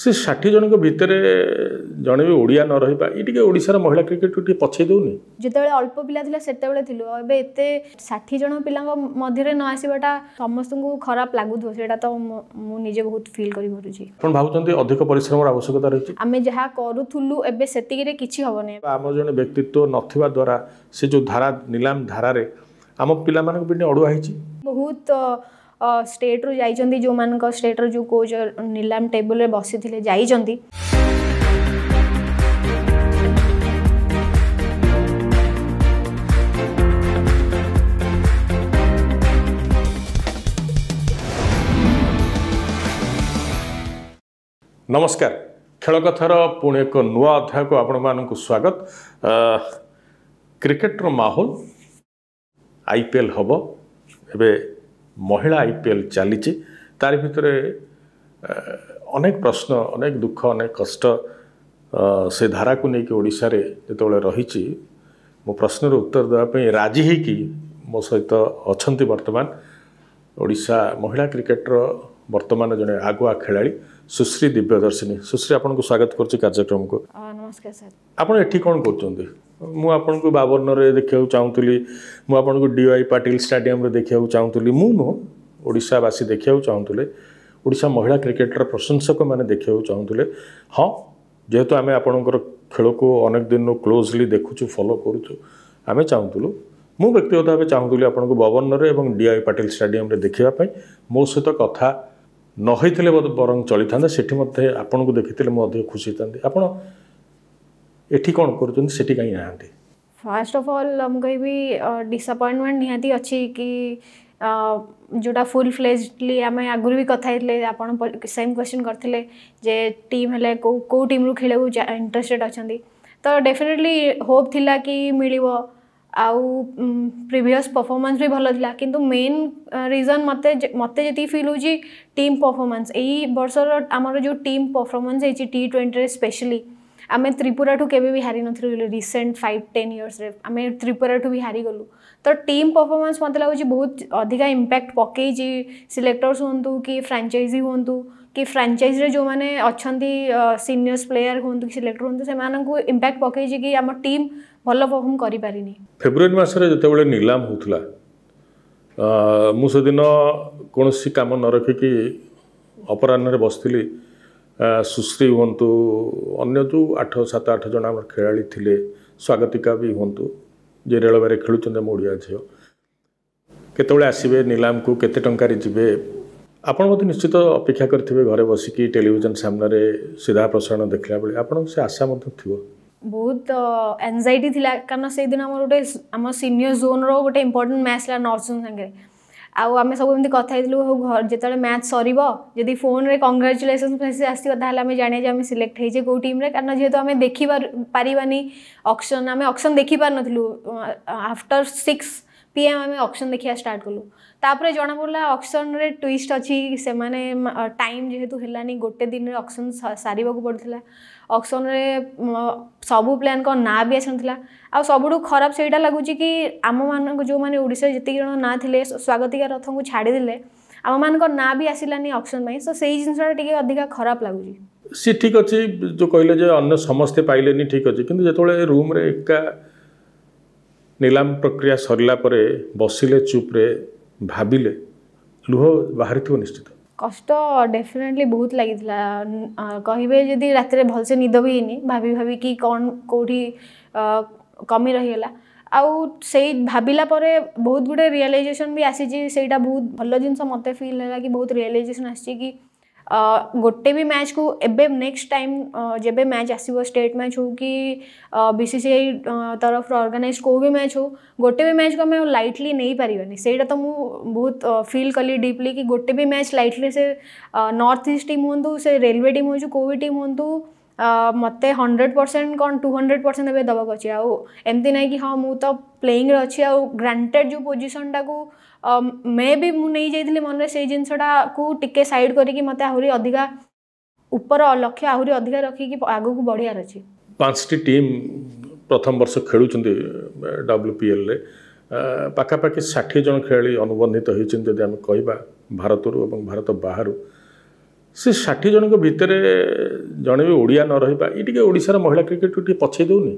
ସେ ଷାଠିଏ ଜଣଙ୍କ ଭିତରେ ଜଣେ ବି ଓଡ଼ିଆ ନ ରହିବା ଏ ଟିକେ ଓଡ଼ିଶାର ମହିଳା କ୍ରିକେଟ୍ ଟିକେ ପଛେଇ ଦେଉନି ଯେତେବେଳେ ଅଳ୍ପ ପିଲା ଥିଲା ସେତେବେଳେ ଥିଲୁ ଏବେ ଏତେ ଷାଠିଏ ଜଣ ପିଲାଙ୍କ ମଧ୍ୟରେ ନ ଆସିବାଟା ସମସ୍ତଙ୍କୁ ଖରାପ ଲାଗୁଥିବ ସେଇଟା ତ ମୁଁ ନିଜେ ବହୁତ ଫିଲ୍ କରିପାରୁଛି ଆପଣ ଭାବୁଛନ୍ତି ଅଧିକ ପରିଶ୍ରମର ଆବଶ୍ୟକତା ରହିଛି ଆମେ ଯାହା କରୁଥିଲୁ ଏବେ ସେତିକିରେ କିଛି ହେବନି ଆମ ଜଣେ ବ୍ୟକ୍ତିତ୍ୱ ନଥିବା ଦ୍ୱାରା ସେ ଯେଉଁ ଧାରା ନିଲାମ ଧାରାରେ ଆମ ପିଲାମାନଙ୍କ ପାଇଁ ଅଡ଼ୁଆ ହେଇଛି ବହୁତ ଷ୍ଟେଟ୍ରୁ ଯାଇଛନ୍ତି ଯେଉଁମାନଙ୍କ ଷ୍ଟେଟ୍ର ଯେଉଁ କୋଚ୍ ନିଲାମ ଟେବୁଲ୍ରେ ବସିଥିଲେ ଯାଇଛନ୍ତି ନମସ୍କାର ଖେଳ କଥାର ପୁଣି ଏକ ନୂଆ ଅଧ୍ୟାୟକୁ ଆପଣମାନଙ୍କୁ ସ୍ୱାଗତ କ୍ରିକେଟର ମାହୋଲ ଆଇ ପି ଏଲ୍ ହେବ ଏବେ महिला आइपिएल चाहिँ तार अनेक प्रश्न अनेक दुख अनेक कष्ट कष्टै धाराको नै ओडाले त्योबेलाइस म प्रश्न र उत्तर दबाई मो सहित अहिले बर्तमान ओडा महिला क्रिकेट र बर्तमान जन आगुवा खेलाडी सुश्री दिव्यदर्शिन सुश्री आपूर्म स्वागत गर्छ को नमस्कार सर आउँछ एउटा ମୁଁ ଆପଣଙ୍କୁ ବାବର୍ଣ୍ଣରେ ଦେଖିବାକୁ ଚାହୁଁଥିଲି ମୁଁ ଆପଣଙ୍କୁ ଡିୱାଇ ପାଟିଲ ଷ୍ଟାଡ଼ିୟମରେ ଦେଖିବାକୁ ଚାହୁଁଥିଲି ମୁଁ ନୁହଁ ଓଡ଼ିଶାବାସୀ ଦେଖିବାକୁ ଚାହୁଁଥିଲେ ଓଡ଼ିଶା ମହିଳା କ୍ରିକେଟର ପ୍ରଶଂସକମାନେ ଦେଖିବାକୁ ଚାହୁଁଥିଲେ ହଁ ଯେହେତୁ ଆମେ ଆପଣଙ୍କର ଖେଳକୁ ଅନେକ ଦିନରୁ କ୍ଲୋଜଲି ଦେଖୁଛୁ ଫଲୋ କରୁଛୁ ଆମେ ଚାହୁଁଥିଲୁ ମୁଁ ବ୍ୟକ୍ତିଗତ ଭାବେ ଚାହୁଁଥିଲି ଆପଣଙ୍କୁ ଭବନରେ ଏବଂ ଡି ପାଟିଲ ଷ୍ଟାଡ଼ିୟମରେ ଦେଖିବା ପାଇଁ ମୋ ସହିତ କଥା ନ ହୋଇଥିଲେ ବରଂ ଚଳିଥାନ୍ତା ସେଠି ମଧ୍ୟ ଆପଣଙ୍କୁ ଦେଖିଥିଲେ ମୁଁ ଅଧିକ ଖୁସି ହୋଇଥାନ୍ତି ଆପଣ ଏଠି କ'ଣ କରୁଛନ୍ତି ସେଠି କାହିଁ ନାହାନ୍ତି ଫାଷ୍ଟ ଅଫ୍ ଅଲ୍ ମୁଁ କହିବି ଡିସଆପଏଣ୍ଟମେଣ୍ଟ ନିହାତି ଅଛି କି ଯେଉଁଟା ଫୁଲ୍ ଫ୍ଲେଜଲି ଆମେ ଆଗରୁ ବି କଥା ହେଇଥିଲେ ଆପଣ ସେମ୍ କ୍ୱେଶ୍ଚନ୍ କରିଥିଲେ ଯେ ଟିମ୍ ହେଲେ କେଉଁ କେଉଁ ଟିମ୍ରୁ ଖେଳିବାକୁ ଇଣ୍ଟରେଷ୍ଟେଡ଼୍ ଅଛନ୍ତି ତ ଡେଫିନେଟଲି ହୋପ୍ ଥିଲା କି ମିଳିବ ଆଉ ପ୍ରିଭିୟସ୍ ପରଫର୍ମାନ୍ସ ବି ଭଲ ଥିଲା କିନ୍ତୁ ମେନ୍ ରିଜନ୍ ମୋତେ ମୋତେ ଯେତିକି ଫିଲ୍ ହେଉଛି ଟିମ୍ ପରଫର୍ମାନ୍ସ ଏଇ ବର୍ଷର ଆମର ଯେଉଁ ଟିମ୍ ପରଫର୍ମାନ୍ସ ହେଇଛି ଟି ଟ୍ୱେଣ୍ଟିରେ ସ୍ପେଶିଆଲି आम त्रिपुरा केवे भी हारी नुलु रिसेंट फाइव टेन इयर्स आम ठू भी हारी तो टीम परफॉर्मेंस मत लगे बहुत अधिका इम्पैक्ट पकई सिलेक्टर्स हूँ कि फ्रांचाइजी हूँ कि फ्रांचाइज जो मैंने अच्छा सिनियर्स प्लेयर हूँ कि सिलेक्टर हूँ से इम्पैक्ट पकई कि आम टीम भल परफर्म कर फेब्रुआरी मसने जो निलाम होता ମୁଁ ସେଦିନ କୌଣସି କାମ ନ ରଖିକି बस ବସିଥିଲି ସୁଶ୍ରୀ ହୁଅନ୍ତୁ ଅନ୍ୟ ଯେଉଁ ଆଠ ସାତ ଆଠ ଜଣ ଆମର ଖେଳାଳି ଥିଲେ ସ୍ୱାଗତିକା ବି ହୁଅନ୍ତୁ ଯିଏ ରେଳବାଇରେ ଖେଳୁଛନ୍ତି ଆମ ଓଡ଼ିଆ ଝିଅ କେତେବେଳେ ଆସିବେ ନିଲାମକୁ କେତେ ଟଙ୍କାରେ ଯିବେ ଆପଣ ମଧ୍ୟ ନିଶ୍ଚିତ ଅପେକ୍ଷା କରିଥିବେ ଘରେ ବସିକି ଟେଲିଭିଜନ ସାମ୍ନାରେ ସିଧା ପ୍ରସାରଣ ଦେଖିଲା ବେଳେ ଆପଣଙ୍କ ସେ ଆଶା ମଧ୍ୟ ଥିବ ବହୁତ ଏନ୍ଜାଇଟି ଥିଲା କାରଣ ସେଇଦିନ ଆମର ଗୋଟେ ଆମ ସିନିୟର ଜୋନ୍ର ଗୋଟେ ଇମ୍ପୋର୍ଟାଣ୍ଟ ମ୍ୟାଚ୍ ଥିଲା ନର୍ଥ ଜୋନ୍ ସାଙ୍ଗରେ ଆଉ ଆମେ ସବୁ ଏମିତି କଥା ହେଇଥିଲୁ ହଉ ଘର ଯେତେବେଳେ ମ୍ୟାଚ୍ ସରିବ ଯଦି ଫୋନ୍ରେ କଂଗ୍ରାଚୁଲେସନ୍ ମେସେଜ୍ ଆସିବ ତାହେଲେ ଆମେ ଜାଣିବା ଯେ ଆମେ ସିଲେକ୍ଟ ହେଇଛେ କେଉଁ ଟିମ୍ରେ କାରଣ ଯେହେତୁ ଆମେ ଦେଖିପାରୁ ପାରିବାନି ଅକ୍ସନ୍ ଆମେ ଅକ୍ସନ୍ ଦେଖିପାରିନଥିଲୁ ଆଫ୍ଟର ସିକ୍ସ ପି ଏମ୍ ଆମେ ଅକ୍ସନ୍ ଦେଖିବା ଷ୍ଟାର୍ଟ କଲୁ ତାପରେ ଜଣାପଡ଼ିଲା ଅକ୍ସନ୍ରେ ଟ୍ୱିଷ୍ଟ ଅଛି ସେମାନେ ଟାଇମ୍ ଯେହେତୁ ହେଲାନି ଗୋଟେ ଦିନରେ ଅକ୍ସନ୍ ସାରିବାକୁ ପଡ଼ିଥିଲା ଅକ୍ସନ୍ରେ ସବୁ ପ୍ଲେୟାରଙ୍କ ନାଁ ବି ଆସିନଥିଲା ଆଉ ସବୁଠୁ ଖରାପ ସେଇଟା ଲାଗୁଛି କି ଆମମାନଙ୍କ ଯେଉଁମାନେ ଓଡ଼ିଶାରେ ଯେତିକି ଜଣ ନାଁ ଥିଲେ ସ୍ୱାଗତିକା ରଥଙ୍କୁ ଛାଡ଼ିଦେଲେ ଆମମାନଙ୍କ ନାଁ ବି ଆସିଲାନି ଅକ୍ସନ୍ ପାଇଁ ସୋ ସେଇ ଜିନିଷଟା ଟିକେ ଅଧିକା ଖରାପ ଲାଗୁଛି ସେ ଠିକ୍ ଅଛି ଯେଉଁ କହିଲେ ଯେ ଅନ୍ୟ ସମସ୍ତେ ପାଇଲେନି ଠିକ୍ ଅଛି କିନ୍ତୁ ଯେତେବେଳେ ରୁମ୍ରେ ଏକା ନିଲାମ ପ୍ରକ୍ରିୟା ସରିଲା ପରେ ବସିଲେ ଚୁପ୍ରେ ଭାବିଲେ ଲୁହ ବାହାରିଥିବ ନିଶ୍ଚିତ କଷ୍ଟ ଡେଫିନେଟଲି ବହୁତ ଲାଗିଥିଲା କହିବେ ଯଦି ରାତିରେ ଭଲସେ ନିଦ ବି ହେଇନି ଭାବି ଭାବିକି କ'ଣ କେଉଁଠି କମି ରହିଗଲା ଆଉ ସେଇ ଭାବିଲା ପରେ ବହୁତ ଗୁଡ଼ିଏ ରିଆଲାଇଜେସନ୍ ବି ଆସିଛି ସେଇଟା ବହୁତ ଭଲ ଜିନିଷ ମୋତେ ଫିଲ୍ ହେଲା କି ବହୁତ ରିଆଲାଇଜେସନ୍ ଆସିଛି କି गोटे भी मैच को एबे नेक्स्ट टाइम जब मैच आसो स्टेट मैच हो कि बीसीसीआई तरफ ऑर्गेनाइज को भी मैच हो गोटे भी मैच को हमें लाइटली नहीं पारे से तो मुझे बहुत फिल कली डीपली कि गोटे भी मैच लाइटली से नर्थ ईस्ट टीम हूँ से रेलवे टीम हूँ कोई भी टीम हूँ मत हंड्रेड परसेंट कौन टू हंड्रेड परसेंट एवं देवाक अच्छे आम नहीं कि हाँ मुझे तो प्लेइंग अच्छी आउ ग्रांटेड जो पोजिशन टाक ମେ um, ବି ମୁଁ ନେଇଯାଇଥିଲି ମନରେ ସେଇ ଜିନିଷଟାକୁ ଟିକେ ସାଇଡ଼୍ କରିକି ମୋତେ ଆହୁରି ଅଧିକା ଉପର ଲକ୍ଷ୍ୟ ଆହୁରି ଅଧିକା ରଖିକି ଆଗକୁ ବଢ଼ିବାର ଅଛି ପାଞ୍ଚଟି ଟିମ୍ ପ୍ରଥମ ବର୍ଷ ଖେଳୁଛନ୍ତି ଡବ୍ଲ୍ୟୁ ଡବ୍ଲ୍ୟୁପିଏଲ୍ରେ ପାଖାପାଖି ଷାଠିଏ ଜଣ ଖେଳାଳି ଅନୁବନ୍ଧିତ ହେଇଛନ୍ତି ଯଦି ଆମେ କହିବା ଭାରତରୁ ଏବଂ ଭାରତ ବାହାରୁ ସେ ଷାଠିଏ ଜଣଙ୍କ ଭିତରେ ଜଣେ ବି ଓଡ଼ିଆ ନ ରହିବା ଏ ଟିକେ ଓଡ଼ିଶାର ମହିଳା କ୍ରିକେଟକୁ ଟିକେ ପଛେଇ ଦେଉନି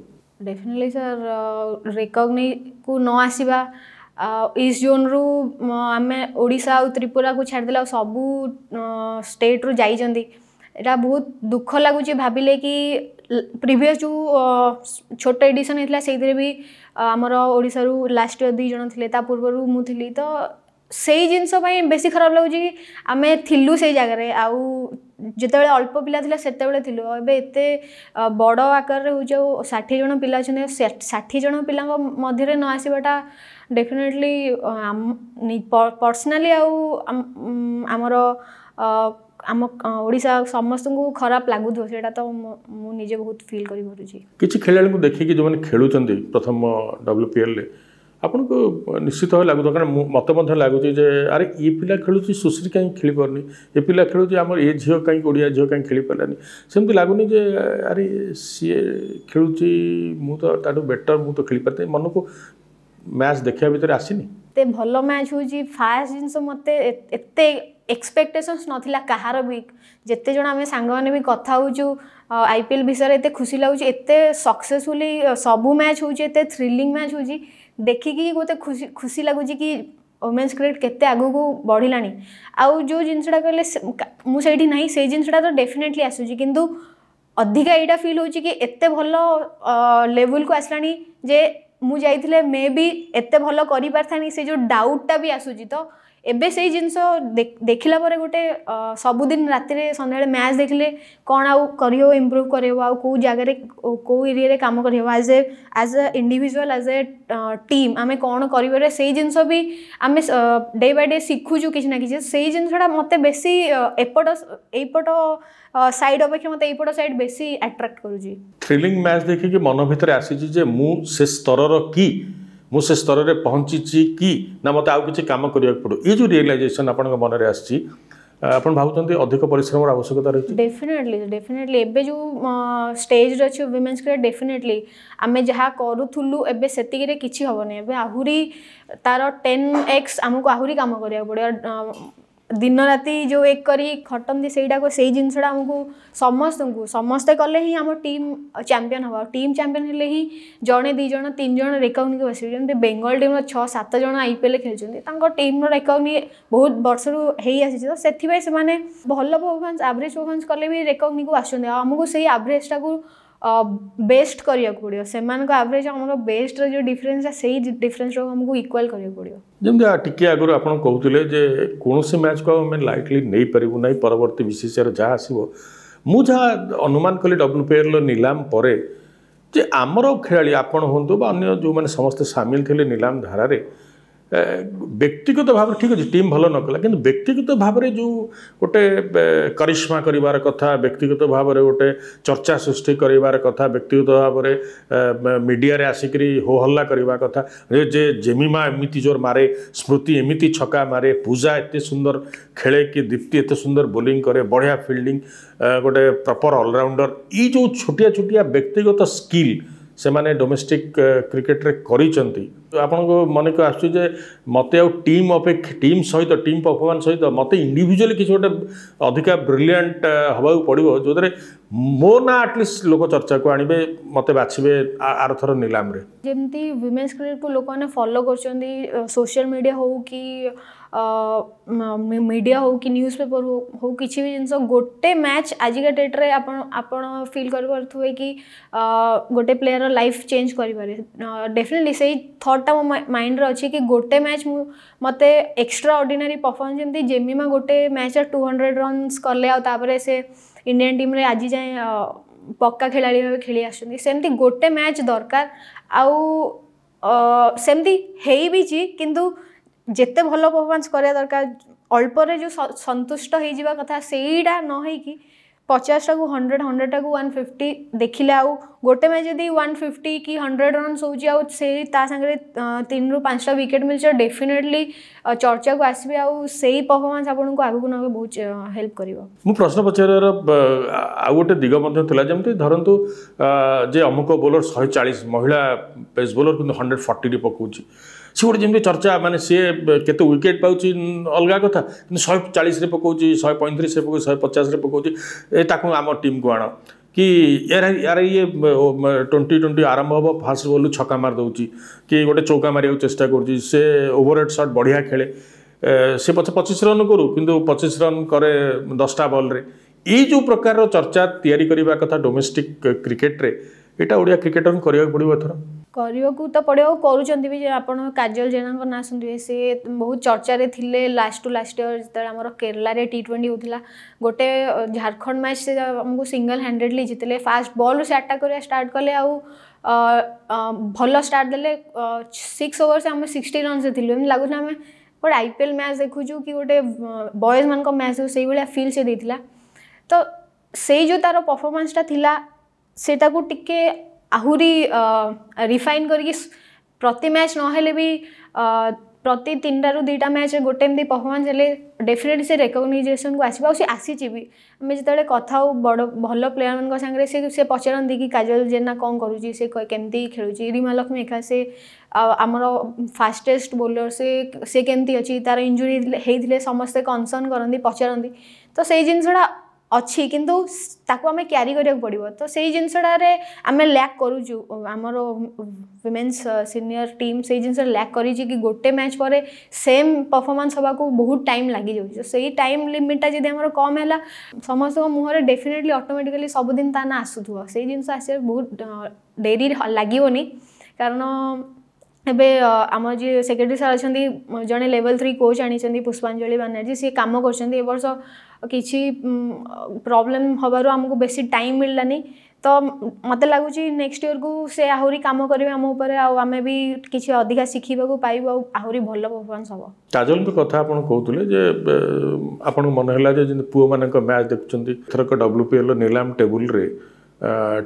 ଡେଫିନେଟଲି ସାର୍ ରେକଗ୍ନିକୁ ନ ଆସିବା जोन रु आम ओडा त्रिपुरा को छाड़दे सबू स्टेट्रु जाटा बहुत दुख लगुच भाविले कि प्रिभस जो छोट एडिशन होता है से आमर ओडार लास्ट इयर जन थे पूर्व मुझे तो से जिनस बेस खराब लगुच आम थू से जगह आउ जिते अल्प पिला थिला सेते बड़े थिलो एबे एते बड़ आकार हो जाऊ 60 जण पिला छने 60 जण पिला मधे न आसीबाटा ଡେଫିନେଟଲି ପର୍ସନାଲି ଆଉ ଆମର ଆମ ଓଡ଼ିଶା ସମସ୍ତଙ୍କୁ ଖରାପ ଲାଗୁଥିବ ସେଇଟା ତ ମୁଁ ନିଜେ ବହୁତ ଫିଲ୍ କରିପାରୁଛି କିଛି ଖେଳାଳିଙ୍କୁ ଦେଖିକି ଯେଉଁମାନେ ଖେଳୁଛନ୍ତି ପ୍ରଥମ ଡବ୍ଲ୍ୟୁପିଏଲ୍ରେ ଆପଣଙ୍କୁ ନିଶ୍ଚିତ ଭାବେ ଲାଗୁଥିବ କାରଣ ମୋତେ ମଧ୍ୟ ଲାଗୁଛି ଯେ ଆରେ ଏ ପିଲା ଖେଳୁଛି ସୁଶ୍ରୀ କାହିଁକି ଖେଳିପାରୁନି ଏ ପିଲା ଖେଳୁଛି ଆମର ଏ ଝିଅ କାହିଁକି ଓଡ଼ିଆ ଝିଅ କାହିଁକି ଖେଳିପାରିଲାନି ସେମିତି ଲାଗୁନି ଯେ ଆରେ ସିଏ ଖେଳୁଛି ମୁଁ ତ ତା'ଠୁ ବେଟର୍ ମୁଁ ତ ଖେଳିପାରିଥିଲି ମନକୁ ମ୍ୟାଚ୍ ଦେଖିବା ଭିତରେ ଆସିନି ଏତେ ଭଲ ମ୍ୟାଚ୍ ହେଉଛି ଫାଷ୍ଟ ଜିନିଷ ମୋତେ ଏତେ ଏକ୍ସପେକ୍ଟେସନ୍ସ ନଥିଲା କାହାର ବି ଯେତେ ଜଣ ଆମେ ସାଙ୍ଗମାନେ ବି କଥା ହେଉଛୁ ଆଇ ପି ଏଲ୍ ବିଷୟରେ ଏତେ ଖୁସି ଲାଗୁଛି ଏତେ ସକ୍ସେସଫୁଲି ସବୁ ମ୍ୟାଚ୍ ହେଉଛି ଏତେ ଥ୍ରିଲିଂ ମ୍ୟାଚ୍ ହେଉଛି ଦେଖିକି ଗୋଟେ ଖୁସି ଖୁସି ଲାଗୁଛି କି ଓମେନ୍ସ କ୍ରିକେଟ୍ କେତେ ଆଗକୁ ବଢ଼ିଲାଣି ଆଉ ଯେଉଁ ଜିନିଷଟା କହିଲେ ମୁଁ ସେଇଠି ନାହିଁ ସେଇ ଜିନିଷଟା ତ ଡେଫିନେଟଲି ଆସୁଛି କିନ୍ତୁ ଅଧିକା ଏଇଟା ଫିଲ୍ ହେଉଛି କି ଏତେ ଭଲ ଲେଭୁଲକୁ ଆସିଲାଣି ଯେ ମୁଁ ଯାଇଥିଲେ ମେ ବି ଏତେ ଭଲ କରିପାରିଥାନି ସେ ଯେଉଁ ଡାଉଟ୍ଟା ବି ଆସୁଛି ତ ଏବେ ସେଇ ଜିନିଷ ଦେଖିଲା ପରେ ଗୋଟେ ସବୁଦିନ ରାତିରେ ସନ୍ଧ୍ୟାବେଳେ ମ୍ୟାଚ୍ ଦେଖିଲେ କ'ଣ ଆଉ କରିହେବ ଇମ୍ପ୍ରୁଭ୍ କରିହେବ ଆଉ କେଉଁ ଜାଗାରେ କେଉଁ ଏରିଆରେ କାମ କରିହେବ ଆଜ୍ ଏ ଆଜ୍ ଏ ଇଣ୍ଡିଭିଜୁଆଲ୍ ଆଜ୍ ଏ ଟିମ୍ ଆମେ କ'ଣ କରିପାରିବା ସେଇ ଜିନିଷ ବି ଆମେ ଡେ ବାଇ ଡେ ଶିଖୁଛୁ କିଛି ନା କିଛି ସେଇ ଜିନିଷଟା ମୋତେ ବେଶୀ ଏପଟ ଏଇପଟ ସାଇଡ୍ ଅପେକ୍ଷା ମୋତେ ଏଇପଟ ସାଇଡ୍ ବେଶୀ ଆଟ୍ରାକ୍ଟ କରୁଛି ଥ୍ରିଲିଂ ମ୍ୟାଚ୍ ଦେଖିକି ମନ ଭିତରେ ଆସିଛି ଯେ ମୁଁ ସେ ସ୍ତରର କି ମୁଁ ସେ ସ୍ତରରେ ପହଞ୍ଚିଛି କି ନା ମୋତେ ଆଉ କିଛି କାମ କରିବାକୁ ପଡ଼ିବ ଏଇ ଯେଉଁ ରିଏଲାଇଜେସନ୍ ଆପଣଙ୍କ ମନରେ ଆସିଛି ଆପଣ ଭାବୁଛନ୍ତି ଅଧିକ ପରିଶ୍ରମର ଆବଶ୍ୟକତା ରହିଛି ଡେଫିନେଟଲି ଡେଫିନେଟଲି ଏବେ ଯେଉଁ ଷ୍ଟେଜ୍ରେ ଅଛି ୱିମେନ୍ସ କ୍ରିକେଟ୍ ଡେଫିନେଟଲି ଆମେ ଯାହା କରୁଥିଲୁ ଏବେ ସେତିକିରେ କିଛି ହେବନି ଏବେ ଆହୁରି ତାର ଟେନ୍ ଏକ୍ସ ଆମକୁ ଆହୁରି କାମ କରିବାକୁ ପଡ଼ିବ ଦିନ ରାତି ଯେଉଁ ଏକ କରି ଖଟନ୍ତି ସେଇଟାକୁ ସେଇ ଜିନିଷଟା ଆମକୁ ସମସ୍ତଙ୍କୁ ସମସ୍ତେ କଲେ ହିଁ ଆମ ଟିମ୍ ଚାମ୍ପିଅନ୍ ହେବ ଆଉ ଟିମ୍ ଚାମ୍ପିଅନ୍ ହେଲେ ହିଁ ଜଣେ ଦୁଇ ଜଣ ତିନି ଜଣ ରେକଗ୍ନିକୁ ବସିବେ ଯେମିତି ବେଙ୍ଗଲ ଟିମ୍ର ଛଅ ସାତ ଜଣ ଆଇ ପି ଏଲ୍ ଖେଳୁଛନ୍ତି ତାଙ୍କ ଟିମ୍ର ରେକଗ୍ନି ବହୁତ ବର୍ଷରୁ ହେଇ ଆସିଛି ତ ସେଥିପାଇଁ ସେମାନେ ଭଲ ପରଫର୍ମାନ୍ସ ଆଭରେଜ୍ ପରଫର୍ମାନ୍ସ କଲେ ବି ରେକଗ୍ନିକୁ ଆସୁଛନ୍ତି ଆଉ ଆମକୁ ସେଇ ଆଭରେଜ୍ଟାକୁ বেস্ট করা পড়ব সে আভরেজ আমার বেস্টর যে ডিফরেন্স সেই ডিফরেন্সটাকে আমি ইকুয়াল করা পড়ব যেমন টিকি আগর আপনার কৌলে যে কোণী ম্যাচ কু আমি লাইটলি নেই পারু না পরবর্তী বিসিসিআর যা আসব মু যা অনুমান কলি ডব্লুপিএল নিলাম পরে যে আমার খেলাড়ি আপনার হুম বা অন্য যে সমস্ত সামিল লে নিলাম ধারায় ব্যক্তিগত ভাবে ঠিক আছে টিম ভালো নকলা কিন্তু ব্যক্তিগত ভাবে যে গোটে করিশ্মা করবার কথা ব্যক্তিগত ভাবে গোটে চর্চা সৃষ্টি করবার কথা ব্যক্তিগত ভাবে মিডিয়ারে আসিকি হোহল্লা করিবা কথা যে জেমিমা এমিতি জোর মারে স্মৃতি এমিতি ছকা মারে পূজা এত সুন্দর খেলে কি দীপ্তি এত সুন্দর বোলিং করে বড়িয়া ফিল্ডিং গোটে প্রপর অলরাউন্ডর এই যে ছোটিয়া ছোটিয়া ব্যক্তিগত স্কিল ସେମାନେ ଡୋମେଷ୍ଟିକ୍ କ୍ରିକେଟ୍ରେ କରିଛନ୍ତି ଆପଣଙ୍କ ମନେକୁ ଆସୁଛି ଯେ ମୋତେ ଆଉ ଟିମ୍ ଅପେକ୍ଷା ଟିମ୍ ସହିତ ଟିମ୍ ପରଫର୍ମାନ୍ସ ସହିତ ମୋତେ ଇଣ୍ଡିଭିଜୁଆଲି କିଛି ଗୋଟେ ଅଧିକା ବ୍ରିଲିଆଣ୍ଟ ହେବାକୁ ପଡ଼ିବ ଯେଉଁଥିରେ ମୋ ନାଁ ଆଟଲିଷ୍ଟ ଲୋକ ଚର୍ଚ୍ଚାକୁ ଆଣିବେ ମୋତେ ବାଛିବେ ଆରଥର ନିଲାମରେ ଯେମିତି ୱିମେନ୍ସ କ୍ରିକେଟ୍କୁ ଲୋକମାନେ ଫଲୋ କରୁଛନ୍ତି ସୋସିଆଲ ମିଡ଼ିଆ ହେଉ କି ମିଡ଼ିଆ ହେଉ କି ନ୍ୟୁଜ୍ ପେପର୍ ହେଉ ହେଉ କିଛି ବି ଜିନିଷ ଗୋଟେ ମ୍ୟାଚ୍ ଆଜିକା ଡେଟ୍ରେ ଆପଣ ଆପଣ ଫିଲ୍ କରିପାରୁଥିବେ କି ଗୋଟେ ପ୍ଲେୟର୍ର ଲାଇଫ୍ ଚେଞ୍ଜ କରିପାରେ ଡେଫିନେଟଲି ସେଇ ଥଟ୍ଟା ମୋ ମାଇଣ୍ଡରେ ଅଛି କି ଗୋଟେ ମ୍ୟାଚ୍ ମୁଁ ମୋତେ ଏକ୍ସଟ୍ରା ଅର୍ଡ଼ିନାରୀ ପରଫର୍ମାନ୍ସ ଯେମିତି ଜେମିମା ଗୋଟେ ମ୍ୟାଚ୍ରେ ଟୁ ହଣ୍ଡ୍ରେଡ଼ ରନ୍ସ କଲେ ଆଉ ତାପରେ ସେ ଇଣ୍ଡିଆନ୍ ଟିମ୍ରେ ଆଜି ଯାଏଁ ପକ୍କା ଖେଳାଳି ଭାବେ ଖେଳି ଆସୁଛନ୍ତି ସେମିତି ଗୋଟେ ମ୍ୟାଚ୍ ଦରକାର ଆଉ ସେମିତି ହେଇବିଛି କିନ୍ତୁ ଯେତେ ଭଲ ପରଫର୍ମାନ୍ସ କରିବା ଦରକାର ଅଳ୍ପରେ ଯେଉଁ ସନ୍ତୁଷ୍ଟ ହେଇଯିବା କଥା ସେଇଟା ନ ହେଇକି ପଚାଶଟାକୁ ହଣ୍ଡ୍ରେଡ଼ ହଣ୍ଡ୍ରେଡ଼ଟାକୁ ୱାନ୍ ଫିଫ୍ଟି ଦେଖିଲେ ଆଉ ଗୋଟେ ମ୍ୟାଚ୍ ଯଦି ୱାନ୍ ଫିଫ୍ଟି କି ହଣ୍ଡ୍ରେଡ଼ ରନ୍ସ ହେଉଛି ଆଉ ସେଇ ତା ସାଙ୍ଗରେ ତିନିରୁ ପାଞ୍ଚଟା ୱିକେଟ୍ ମିଳିଛି ଡେଫିନେଟଲି ଚର୍ଚ୍ଚାକୁ ଆସିବେ ଆଉ ସେଇ ପରଫର୍ମାନ୍ସ ଆପଣଙ୍କୁ ଆଗକୁ ନେବାକୁ ବହୁତ ହେଲ୍ପ କରିବ ମୁଁ ପ୍ରଶ୍ନ ପଚାରିବାର ଆଉ ଗୋଟେ ଦିଗ ମଧ୍ୟ ଥିଲା ଯେମିତି ଧରନ୍ତୁ ଯେ ଅମୁକ ବୋଲର ଶହେ ଚାଳିଶ ମହିଳା ପେସ୍ ବୋଲର କିନ୍ତୁ ହଣ୍ଡ୍ରେଡ଼ ଫର୍ଟିରେ ପକାଉଛି সে ଗୋଟେ ଯେମିତି ଚର୍ଚ୍ଚା ମାନେ ସିଏ କେତେ ୱିକେଟ୍ ପାଉଛି ଅଲଗା କଥା କିନ୍ତୁ ଶହେ ଚାଳିଶରେ ପକାଉଛି ଶହେ ପଇଁତିରିଶରେ ପକାଉଛି ଶହେ ପଚାଶରେ ପକାଉଛି ଏ ତାକୁ ଆମ ଟିମ୍କୁ ଆଣ କି ଏହାର ଏହାର ଇଏ ଟ୍ୱେଣ୍ଟି ଟ୍ୱେଣ୍ଟି ଆରମ୍ଭ ହେବ ଫାଷ୍ଟ ବଲ୍ରୁ ଛକା ମାରିଦେଉଛି କି ଗୋଟେ ଚୌକା ମାରିବାକୁ ଚେଷ୍ଟା କରୁଛି ସେ ଓଭର ସଟ୍ ବଢ଼ିଆ ଖେଳେ ସେ ପଛେ ପଚିଶ ରନ୍ କରୁ କିନ୍ତୁ ପଚିଶ ରନ୍ କରେ ଦଶଟା ବଲ୍ରେ ଏଇ ଯେଉଁ ପ୍ରକାରର ଚର୍ଚ୍ଚା ତିଆରି କରିବା କଥା ଡୋମେଷ୍ଟିକ୍ କ୍ରିକେଟ୍ରେ ଏଇଟା ଓଡ଼ିଆ କ୍ରିକେଟର କରିବାକୁ ପଡ଼ିବ ଏଥର କରିବାକୁ ତ ପଡ଼ିବ ଆଉ କରୁଛନ୍ତି ବି ଆପଣ କାଜଲ ଜେନାଙ୍କ ନାଁ ଶୁଣିଥିବେ ସେ ବହୁତ ଚର୍ଚ୍ଚାରେ ଥିଲେ ଲାଷ୍ଟ ଟୁ ଲାଷ୍ଟ ଇୟର୍ ଯେତେବେଳେ ଆମର କେରଳାରେ ଟି ଟ୍ୱେଣ୍ଟି ହେଉଥିଲା ଗୋଟେ ଝାଡ଼ଖଣ୍ଡ ମ୍ୟାଚ୍ ସେ ଆମକୁ ସିଙ୍ଗଲ୍ ହ୍ୟାଣ୍ଡେଡ଼ଲି ଜିତିଲେ ଫାଷ୍ଟ ବଲ୍ରୁ ସେ ଆଟାକ୍ କରିବା ଷ୍ଟାର୍ଟ କଲେ ଆଉ ଭଲ ଷ୍ଟାର୍ଟ ଦେଲେ ସିକ୍ସ ଓଭର୍ସ ଆମେ ସିକ୍ସଟି ରନ୍ସରେ ଥିଲୁ ଏମିତି ଲାଗୁଥିଲା ଆମେ ଗୋଟେ ଆଇ ପି ଏଲ୍ ମ୍ୟାଚ୍ ଦେଖୁଛୁ କି ଗୋଟେ ବଏଜ୍ମାନଙ୍କ ମ୍ୟାଚ୍ ହେଉ ସେଇଭଳିଆ ଫିଲ୍ ସେ ଦେଇଥିଲା ତ ସେଇ ଯେଉଁ ତା'ର ପରଫର୍ମାନ୍ସଟା ଥିଲା ସେଟାକୁ ଟିକେ ଆହୁରି ରିଫାଇନ୍ କରିକି ପ୍ରତି ମ୍ୟାଚ୍ ନହେଲେ ବି ପ୍ରତି ତିନିଟାରୁ ଦୁଇଟା ମ୍ୟାଚ୍ରେ ଗୋଟେ ଏମିତି ପରଫର୍ମାନ୍ସ ହେଲେ ଡେଫିନେଟଲି ସେ ରେକଗ୍ନାଇଜେସନକୁ ଆସିବ ଆଉ ସେ ଆସିଛି ବି ଆମେ ଯେତେବେଳେ କଥା ହଉ ବଡ଼ ଭଲ ପ୍ଲେୟାରମାନଙ୍କ ସାଙ୍ଗରେ ସେ ସେ ପଚାରନ୍ତି କି କାଜଲ ଜେନା କ'ଣ କରୁଛି ସେ କେମିତି ଖେଳୁଛି ରିମା ଲକ୍ଷ୍ମୀ ଏକା ସେ ଆମର ଫାଷ୍ଟେଷ୍ଟ ବୋଲର ସେ ସେ କେମିତି ଅଛି ତା'ର ଇଞ୍ଜୁରୀ ହେଇଥିଲେ ସମସ୍ତେ କନସର୍ନ କରନ୍ତି ପଚାରନ୍ତି ତ ସେଇ ଜିନିଷଟା ଅଛି କିନ୍ତୁ ତାକୁ ଆମେ କ୍ୟାରି କରିବାକୁ ପଡ଼ିବ ତ ସେଇ ଜିନିଷଟାରେ ଆମେ ଲ୍ୟାକ୍ କରୁଛୁ ଆମର ୱିମେନ୍ସ ସିନିୟର ଟିମ୍ ସେଇ ଜିନିଷ ଲ୍ୟାକ୍ କରିଛି କି ଗୋଟେ ମ୍ୟାଚ୍ ପରେ ସେମ୍ ପରଫର୍ମାନ୍ସ ହେବାକୁ ବହୁତ ଟାଇମ୍ ଲାଗିଯାଉଛି ତ ସେଇ ଟାଇମ୍ ଲିମିଟ୍ଟା ଯଦି ଆମର କମ୍ ହେଲା ସମସ୍ତଙ୍କ ମୁହଁରେ ଡେଫିନେଟଲି ଅଟୋମେଟିକାଲି ସବୁଦିନ ତା ନା ଆସୁଥିବ ସେଇ ଜିନିଷ ଆସିବା ବହୁତ ଡେରି ଲାଗିବନି କାରଣ ଏବେ ଆମ ଯିଏ ସେକ୍ରେଟାରୀ ସାର୍ ଅଛନ୍ତି ଜଣେ ଲେଭଲ୍ ଥ୍ରୀ କୋଚ୍ ଆଣିଛନ୍ତି ପୁଷ୍ପାଞ୍ଜଳି ବାନାର୍ଜୀ ସିଏ କାମ କରୁଛନ୍ତି ଏ ବର୍ଷ କିଛି ପ୍ରୋବ୍ଲେମ୍ ହେବାରୁ ଆମକୁ ବେଶୀ ଟାଇମ୍ ମିଳିଲାନି ତ ମୋତେ ଲାଗୁଛି ନେକ୍ସଟ ଇୟରକୁ ସେ ଆହୁରି କାମ କରିବେ ଆମ ଉପରେ ଆଉ ଆମେ ବି କିଛି ଅଧିକା ଶିଖିବାକୁ ପାଇବୁ ଆଉ ଆହୁରି ଭଲ ପରଫର୍ମାନ୍ସ ହେବ କାଜଲଙ୍କ କଥା ଆପଣ କହୁଥିଲେ ଯେ ଆପଣଙ୍କୁ ମନେ ହେଲା ଯେ ଯେମିତି ପୁଅମାନଙ୍କ ମ୍ୟାଚ୍ ଦେଖୁଛନ୍ତି ଏଥରକ ଡବ୍ଲ୍ୟୁପିଏଲ୍ର ନିଲାମ ଟେବୁଲରେ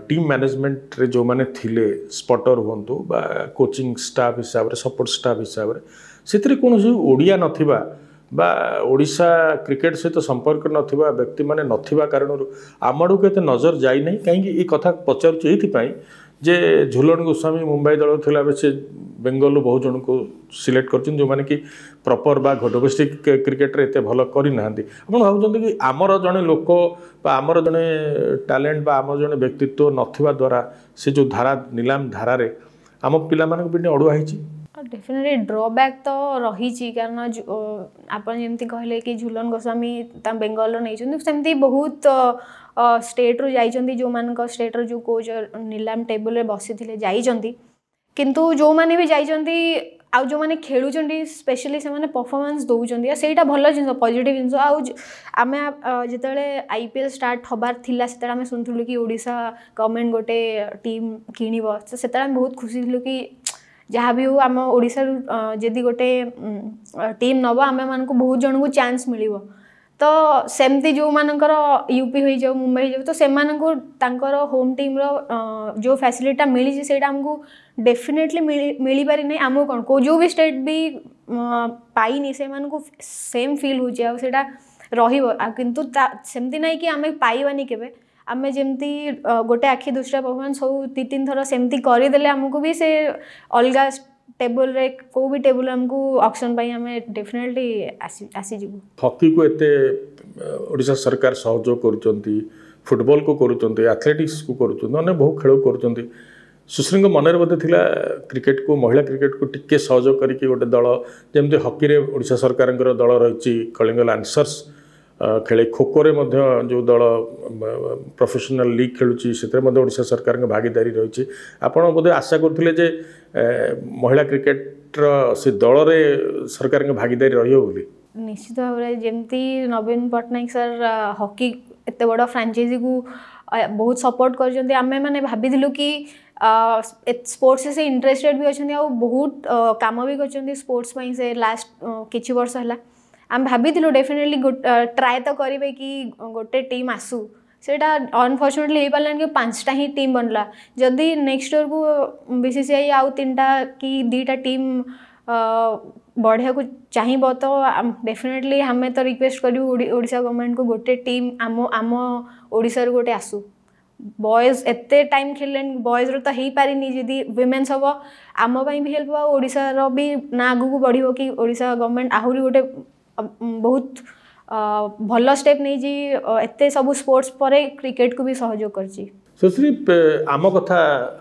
ଟିମ୍ ମ୍ୟାନେଜମେଣ୍ଟରେ ଯେଉଁମାନେ ଥିଲେ ସ୍ପଟର ହୁଅନ୍ତୁ ବା କୋଚିଂ ଷ୍ଟାଫ୍ ହିସାବରେ ସପୋର୍ଟ ଷ୍ଟାଫ୍ ହିସାବରେ ସେଥିରେ କୌଣସି ଓଡ଼ିଆ ନଥିବା বা ଓଡ଼ିଶା କ୍ରିକେଟ୍ ସହିତ ସମ୍ପର୍କ ନଥିବା ବ୍ୟକ୍ତିମାନେ ନଥିବା କାରଣରୁ ଆମ ଆଡ଼କୁ ଏତେ ନଜର ଯାଇନାହିଁ କାହିଁକି ଏ କଥା ପଚାରୁଛି ଏଇଥିପାଇଁ ଯେ ଝୁଲନ ଗୋସ୍ୱାମୀ ମୁମ୍ବାଇ ଦଳ ଥିଲା ଏବେ ସେ ବେଙ୍ଗଲରୁ ବହୁ ଜଣଙ୍କୁ ସିଲେକ୍ଟ କରିଛନ୍ତି ଯେଉଁମାନେ କି ପ୍ରପର୍ ବା ଡୋମେଷ୍ଟିକ୍ କ୍ରିକେଟ୍ରେ ଏତେ ଭଲ କରିନାହାନ୍ତି ଆପଣ ଭାବୁଛନ୍ତି କି ଆମର ଜଣେ ଲୋକ ବା ଆମର ଜଣେ ଟ୍ୟାଲେଣ୍ଟ ବା ଆମର ଜଣେ ବ୍ୟକ୍ତିତ୍ୱ ନଥିବା ଦ୍ୱାରା ସେ ଯେଉଁ ଧାରା ନିଲାମ ଧାରାରେ ଆମ ପିଲାମାନଙ୍କ ପାଇଁ ଅଡ଼ୁଆ ହେଇଛି डेफिनेटली ड्रबैक् तो रही कारण आपत कहले कि झूलन गोस्वामी बेंगल नहीं सेमती बहुत स्टेट रू जा जो मान स्टेट जो कोच नीलाम टेबुल बस थे किंतु जो माने भी जा आ जो मैंने खेलुंच स्पेशली सेफर्मान्स दौरान से भल जिन पजिट जिन आम जिते आईपीएल स्टार्ट हबार से आम शुणु कि ओडा गवर्नमेंट गोटे टीम किणव से बहुत खुशी थी कि जहाँ भी हूँ आम ओडार जी गोटे टीम नब आम मानक बहुत जन को चान्स मिल तो सेमती जो मान यूपी हो जाओ मुंबई हो जाओ तो से होम टीम रो जो फैसिलिटा मिली से डेफिनेटली मिल पारि ना आम कौन को जो भी स्टेट भी पाई से मानक सेम फिल हो रही कितु सेमती नहीं कि आम पाइबानी के आम जमी गोटे आखि दृष्टि परफमेंस हो दी तीन थर से करदे आमको भी से अलग टेबल रे को भी टेबल हमको ऑक्शन डेफिनेटली आसी आसी जीव को एते ओडिसा सरकार सहयोग करचंती फुटबॉल को करचंती एथलेटिक्स को करचंती माने खेल कर सुश्री मनर बते थिला क्रिकेट को महिला क्रिकेट को टिके सहयोग करकी गोटे दल जमी हॉकी सरकार दल रही कलिंग लानसर्स ଖେଳେ ଖୋଖୋରେ ମଧ୍ୟ ଯେଉଁ ଦଳ ପ୍ରଫେସନାଲ୍ ଲିଗ୍ ଖେଳୁଛି ସେଥିରେ ମଧ୍ୟ ଓଡ଼ିଶା ସରକାରଙ୍କ ଭାଗିଦାରୀ ରହିଛି ଆପଣ ବୋଧେ ଆଶା କରୁଥିଲେ ଯେ ମହିଳା କ୍ରିକେଟ୍ର ସେ ଦଳରେ ସରକାରଙ୍କ ଭାଗିଦାରୀ ରହିବ ବୋଲି ନିଶ୍ଚିତ ଭାବରେ ଯେମିତି ନବୀନ ପଟ୍ଟନାୟକ ସାର୍ ହକି ଏତେ ବଡ଼ ଫ୍ରାଞ୍ଚାଇଜିକୁ ବହୁତ ସପୋର୍ଟ କରିଛନ୍ତି ଆମେମାନେ ଭାବିଥିଲୁ କି ସ୍ପୋର୍ଟସରେ ସେ ଇଣ୍ଟରେଷ୍ଟେଡ଼ ବି ଅଛନ୍ତି ଆଉ ବହୁତ କାମ ବି କରିଛନ୍ତି ସ୍ପୋର୍ଟସ୍ ପାଇଁ ସେ ଲାଷ୍ଟ କିଛି ବର୍ଷ ହେଲା ଆମେ ଭାବିଥିଲୁ ଡେଫିନେଟଲି ଟ୍ରାଏ ତ କରିବେ କି ଗୋଟେ ଟିମ୍ ଆସୁ ସେଇଟା ଅନଫର୍ଚୁନେଟଲି ହେଇପାରିଲାନି କି ପାଞ୍ଚଟା ହିଁ ଟିମ୍ ବନିଲା ଯଦି ନେକ୍ସଟ ଇୟରକୁ ବି ସି ସି ଆଇ ଆଉ ତିନିଟା କି ଦୁଇଟା ଟିମ୍ ବଢ଼ିବାକୁ ଚାହିଁବ ତ ଡେଫିନେଟଲି ଆମେ ତ ରିକ୍ୱେଷ୍ଟ କରିବୁ ଓଡ଼ିଶା ଗଭର୍ଣ୍ଣମେଣ୍ଟକୁ ଗୋଟେ ଟିମ୍ ଆମ ଆମ ଓଡ଼ିଶାରୁ ଗୋଟେ ଆସୁ ବଏଜ୍ ଏତେ ଟାଇମ୍ ଖେଳିଲେଣି ବଏଜ୍ର ତ ହେଇପାରିନି ଯଦି ୱିମେନ୍ସ ହେବ ଆମ ପାଇଁ ବି ହେଲ୍ପ ହେବ ଓଡ଼ିଶାର ବି ନା ଆଗକୁ ବଢ଼ିବ କି ଓଡ଼ିଶା ଗଭର୍ଣ୍ଣମେଣ୍ଟ ଆହୁରି ଗୋଟେ बहुत भल स्टेप नहीं जी एत सब स्पोर्ट्स पर क्रिकेट को भी सहयोग कर सुश्री आम कथा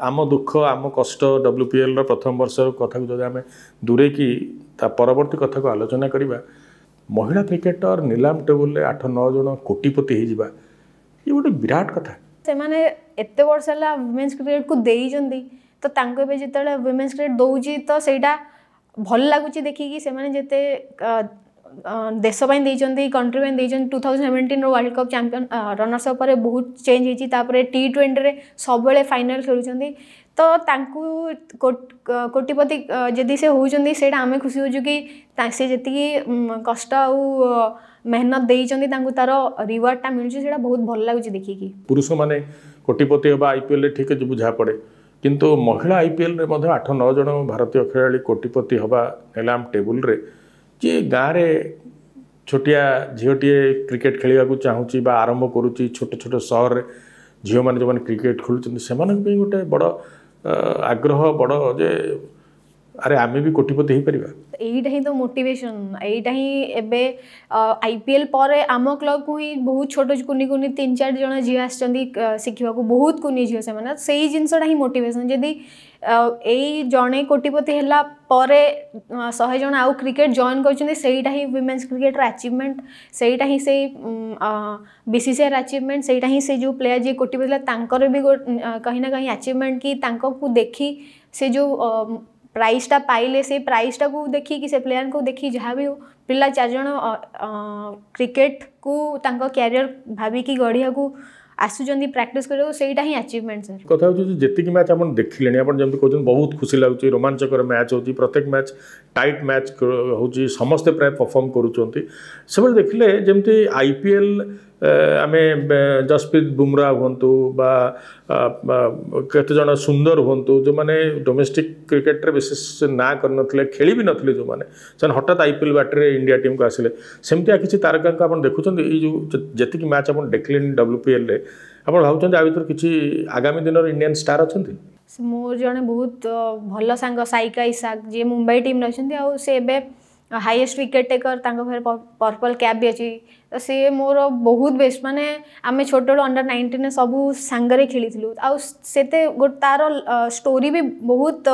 आम दुख आम कष्ट डब्ल्यूपीएल प्रथम वर्ष कथा जो आम दूरे की परवर्त कथा को आलोचना करवा महिला क्रिकेटर नीलाम टेबुल आठ नौज कोटिपति होगा ये गोटे विराट कथा से वर्ष है वुमेन्स क्रिकेट को देखते तो तब वुमेन्स क्रिकेट दौर तो सही भल लगुच देखिकी से দেশ পাই দিয়েছেন কন্ট্রি পাই দিয়েছেন টু থাউজেন্ড সেভেন্টিন্র ওয়ার্ল্ড কপ চ্যাম্পিয়ন রনর্স অপরে বহুত চেঞ্জ হয়েছি তাপরে টি টোয়েন্টিরে সবুলে ফাইনাল খেলুছেন ତ ତାଙ୍କୁ କୋଟିପତି ଯଦି ସେ ହେଉଛନ୍ତି ସେଇଟା ଆମେ ଖୁସି ହେଉଛୁ କି ସେ ଯେତିକି କଷ୍ଟ ଆଉ ମେହନତ ଦେଇଛନ୍ତି ତାଙ୍କୁ ତାର ରିୱାର୍ଡ଼ଟା ମିଳୁଛି ସେଇଟା ବହୁତ ଭଲ ଲାଗୁଛି ଦେଖିକି ପୁରୁଷମାନେ କୋଟିପତି ହେବା ଆଇପିଏଲ୍ରେ ଠିକ୍ ବୁଝା ପଡ଼େ କିନ୍ତୁ ମହିଳା ଆଇପିଏଲ୍ରେ ମଧ୍ୟ ଆଠ ନଅ ଜଣ ଭାରତୀୟ ଖେଳାଳି କୋଟିପତି ହେବା ନିଲାମ ଟେବୁଲ୍ରେ ଯିଏ ଗାଁରେ ଛୋଟିଆ ଝିଅଟିଏ କ୍ରିକେଟ୍ ଖେଳିବାକୁ ଚାହୁଁଛି ବା ଆରମ୍ଭ କରୁଛି ଛୋଟ ଛୋଟ ସହରରେ ଝିଅମାନେ ଯେଉଁମାନେ କ୍ରିକେଟ୍ ଖେଳୁଛନ୍ତି ସେମାନଙ୍କ ପାଇଁ ଗୋଟେ ବଡ଼ ଆଗ୍ରହ ବଡ଼ ଯେ अरे आमे भी कोटिपति ही परिवार एटा तो मोटिवेशन एटा ही आईपीएल पर आम क्लब को ही बहुत छोटो कुनी कुनी तीन चार जन जी आ सिखिवा बहुत कुनी जियो से ही सही ही मोटिवेशन जी ए जणे कोटिपति हला परे आउ क्रिकेट जॉन करछंदी सेईटा क्रिकेट रा अचीवमेंट सेईटा ही से बीसीसीआई अचीवमेंट सेईटा ही से जो प्लेयर जे कोटिपति ला तांकर भी कहिना कहि अचीवमेंट की तांको देखी से जो प्राइसटा पाइले से प्राइसटा को देखी से प्लेयर को देखी जहाँ भी हो पा चारज क्रिकेट को क्यारिययर भाविक गढ़िया को आसुच्च प्राक्ट करा ही आचिवमेंट सर क्या जीक मैच आप देखिले आपत कहते हैं बहुत खुशी लगुच रोमांचकर मैच हो प्रत्येक मैच टाइट मैच हो समस्ते प्राय परफर्म कर देखिले जमी आईपीएल ଆମେ ଜସପ୍ରୀତ ବୁମରା ହୁଅନ୍ତୁ ବା କେତେଜଣ ସୁନ୍ଦର ହୁଅନ୍ତୁ ଯେଉଁମାନେ ଡୋମେଷ୍ଟିକ୍ କ୍ରିକେଟରେ ବିଶେଷ ନାଁ କରିନଥିଲେ ଖେଳି ବି ନଥିଲେ ଯେଉଁମାନେ ସେମାନେ ହଠାତ୍ ଆଇ ପି ଏଲ୍ ବାଟରେ ଇଣ୍ଡିଆ ଟିମ୍କୁ ଆସିଲେ ସେମିତିଆ କିଛି ତାରକାଙ୍କୁ ଆପଣ ଦେଖୁଛନ୍ତି ଏଇ ଯେଉଁ ଯେତିକି ମ୍ୟାଚ୍ ଆପଣ ଦେଖିଲେଣି ଡବ୍ଲ୍ୟୁପିଏଲ୍ରେ ଆପଣ ଭାବୁଛନ୍ତି ଆ ଭିତରେ କିଛି ଆଗାମୀ ଦିନର ଇଣ୍ଡିଆନ୍ ଷ୍ଟାର୍ ଅଛନ୍ତି ମୋର ଜଣେ ବହୁତ ଭଲ ସାଙ୍ଗ ସାଇକା ଇସାକ ଯିଏ ମୁମ୍ବାଇ ଟିମ୍ରେ ଅଛନ୍ତି ଆଉ ସେ ଏବେ हाइएस्ट विकेट टेकर घर पर्पल क्या भी अच्छी तो सी मोर बहुत बेस्ट मानने आम छोटे अंडर नाइंटीन सब सांगे खेली आउ से तार स्टोरी भी बहुत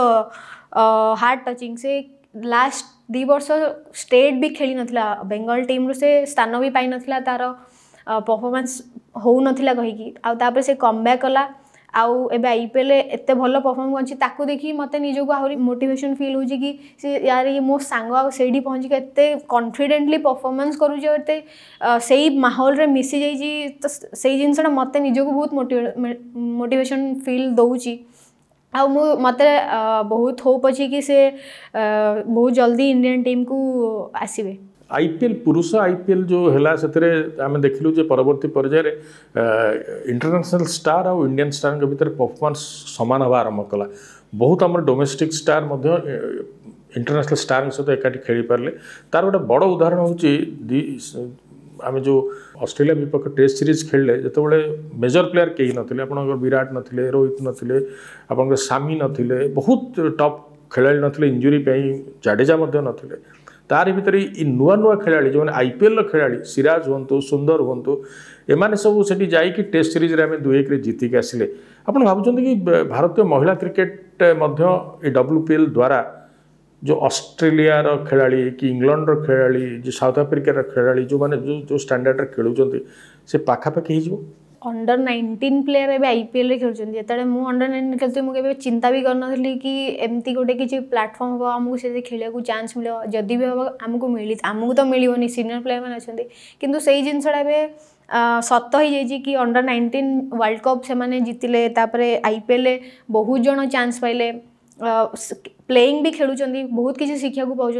हार्ड टचिंग से लास्ट दी वर्ष स्टेट भी खेली ना बेंगल टीम रु से स्थान भी पाई ना तार परफॉर्मेंस हो ना कहीकि से कम बैक कला ଆଉ ଏବେ ଆଇ ପି ଏଲ୍ ଏତେ ଭଲ ପରଫର୍ମ କରିଛି ତାକୁ ଦେଖିକି ମୋତେ ନିଜକୁ ଆହୁରି ମୋଟିଭେସନ୍ ଫିଲ୍ ହେଉଛି କି ସେ ୟାର ଇଏ ମୋ ସାଙ୍ଗ ଆଉ ସେଇଠି ପହଞ୍ଚିକି ଏତେ କନଫିଡେଣ୍ଟଲି ପରଫର୍ମାନ୍ସ କରୁଛି ଆଉ ଏତେ ସେଇ ମାହୋଲରେ ମିଶିଯାଇଛି ତ ସେଇ ଜିନିଷଟା ମୋତେ ନିଜକୁ ବହୁତ ମୋଟିଭେସନ୍ ଫିଲ୍ ଦେଉଛି ଆଉ ମୁଁ ମୋତେ ବହୁତ ହୋପ୍ ଅଛି କି ସେ ବହୁତ ଜଲ୍ଦି ଇଣ୍ଡିଆନ୍ ଟିମ୍କୁ ଆସିବେ ଆଇପିଏଲ୍ ପୁରୁଷ ଆଇପିଏଲ୍ ଯେଉଁ ହେଲା ସେଥିରେ ଆମେ ଦେଖିଲୁ ଯେ ପରବର୍ତ୍ତୀ ପର୍ଯ୍ୟାୟରେ ଇଣ୍ଟରନ୍ୟାସନାଲ୍ ଷ୍ଟାର୍ ଆଉ ଇଣ୍ଡିଆନ୍ ଷ୍ଟାର୍ଙ୍କ ଭିତରେ ପରଫର୍ମାନ୍ସ ସମାନ ହେବା ଆରମ୍ଭ କଲା ବହୁତ ଆମର ଡୋମେଷ୍ଟିକ୍ ଷ୍ଟାର୍ ମଧ୍ୟ ଇଣ୍ଟରନ୍ୟାସନାଲ୍ ଷ୍ଟାର୍ଙ୍କ ସହିତ ଏକାଠି ଖେଳିପାରିଲେ ତା'ର ଗୋଟେ ବଡ଼ ଉଦାହରଣ ହେଉଛି ଦୁଇ ଆମେ ଯେଉଁ ଅଷ୍ଟ୍ରେଲିଆ ବିପକ୍ଷ ଟେଷ୍ଟ ସିରିଜ୍ ଖେଳିଲେ ଯେତେବେଳେ ମେଜର ପ୍ଲେୟାର କେହି ନଥିଲେ ଆପଣଙ୍କର ବିରାଟ ନଥିଲେ ରୋହିତ ନଥିଲେ ଆପଣଙ୍କର ସାମି ନଥିଲେ ବହୁତ ଟପ୍ ଖେଳାଳି ନଥିଲେ ଇଞ୍ଜୁରି ପାଇଁ ଜାଡ଼େଜା ମଧ୍ୟ ନଥିଲେ तार भितर ये नुआ नुआ खेला जो मैंने आईपीएल खेला सिराज हूँ सुंदर हूँ एम सब से टेस्ट सीरीज आम दुईक जीतिक आसे आपड़ भावुं कि भारतीय महिला क्रिकेट मध्य एल द्वारा जो अस्ट्रेलिया खेला कि इंग्लैंड रो खेला जो साउथ आफ्रिकार खेला जो मैंने जो जो स्टाणार्ड खेलुंत से पखापाखी हो अंडर नाइंटीन प्लेयर एवं आईपीएल खेल जितने मुझ अंडर नाइंटन खेलती मुझे चिंता भी करी कि कि एमती गोटे किसी प्लाटफर्म हम आमको से खेल को चान्स मिले जदि भी हम आमको मिली आमको तो मिलोनि सिनियर प्लेयर मैंने अच्छा कि जिनसटा ए सत हो कि अंडर नाइंटीन वर्ल्ड कप से जीतिले आईपीएल बहुत जन चान्स पाइले प्लेइंग भी खेलुंच बहुत किसी शिखा को पाँच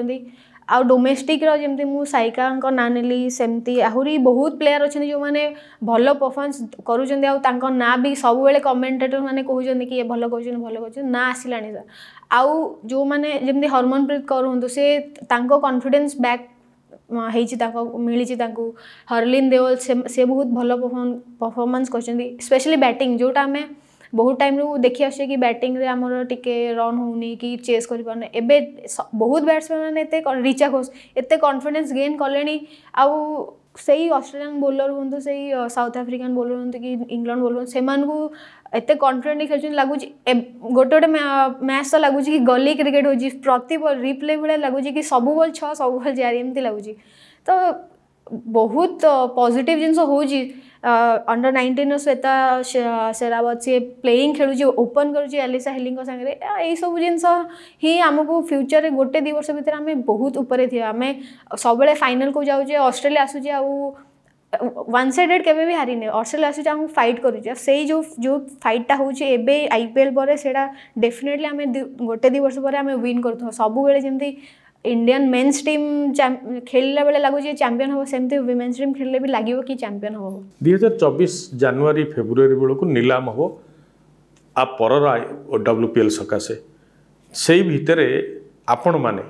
आ डोमेस्टिक जमी मुका ना नेली सेमती आहरी बहुत प्लेयर अच्छे जो मैंने भल परफमेंस करूँ भी सब बेले मैंने कहते किए भल कर भल कर ना आस आउ जो मैंने जमी हरमनप्रीत करूँ से कन्फिडेन्स बैक मिली हरलीन देवल से, बहुत भल परफमेंस कर करपेशली बैटिंग जोटा आम ବହୁତ ଟାଇମ୍ରୁ ଦେଖି ଆସୁଛେ କି ବ୍ୟାଟିଂରେ ଆମର ଟିକେ ରନ୍ ହେଉନି କି ଚେସ୍ କରିପାରୁନି ଏବେ ବହୁତ ବ୍ୟାଟ୍ସମ୍ୟାନ୍ ମାନେ ଏତେ ରିଚା ଘୋଷ ଏତେ କନଫିଡେନ୍ସ ଗେନ୍ କଲେଣି ଆଉ ସେଇ ଅଷ୍ଟ୍ରେଲିଆନ୍ ବୋଲର ହୁଅନ୍ତୁ ସେଇ ସାଉଥ ଆଫ୍ରିକାନ୍ ବୋଲର ହୁଅନ୍ତୁ କି ଇଂଲଣ୍ଡ ବୋଲର ହୁଅନ୍ତୁ ସେମାନଙ୍କୁ ଏତେ କନଫିଡେଣ୍ଟଲି ଖେଳୁଛନ୍ତି ଲାଗୁଛି ଗୋଟେ ଗୋଟେ ମ୍ୟାଚ୍ ତ ଲାଗୁଛି କି ଗଲି କ୍ରିକେଟ୍ ହେଉଛି ପ୍ରତି ବଲ୍ ରିପ୍ଲେ ଭଳିଆ ଲାଗୁଛି କି ସବୁ ବଲ୍ ଛଅ ସବୁ ବଲ୍ ଚାରି ଏମିତି ଲାଗୁଛି ତ बहुत पजिट जिनस हो अंडर नाइंटीन श्वेता शेरावत सी प्लेइंग खेलु ओपन करलीसा हेली सब जिन आमको फ्यूचर में गोटे दु भर भितर आम बहुत उपरे थी आम सब फाइनाल को जाऊे अस्ट्रेलिया आसूचे आउ वन सैडेड के हारी अस्ट्रेलिया आसमें फाइट कर से जो जो फाइटा आईपीएल पर डेफिनेटली आम गोटे दु वर्ष पर आम विन कर सबूत जमी ইন্ডিয়ান মেন্স ଟିମ୍ ଖେଳିଲା ବେଳେ ଲାଗୁଛି ଚାମ୍ପିଅନ୍ ହେବ ସେମିତି ୱିମେନ୍ସ ଟିମ୍ ଖେଳିଲେ ବି ଲାଗିବ କି ଚାମ୍ପିଅନ୍ ହେବ ଦୁଇ ହଜାର ଚବିଶ ଜାନୁଆରୀ ଫେବୃଆରୀ ବେଳକୁ ନିଲାମ ହେବ ଆ ପରର ଡବ୍ଲ୍ୟୁ ପି ଏଲ୍ ସକାଶେ ସେଇ ଭିତରେ ଆପଣମାନେ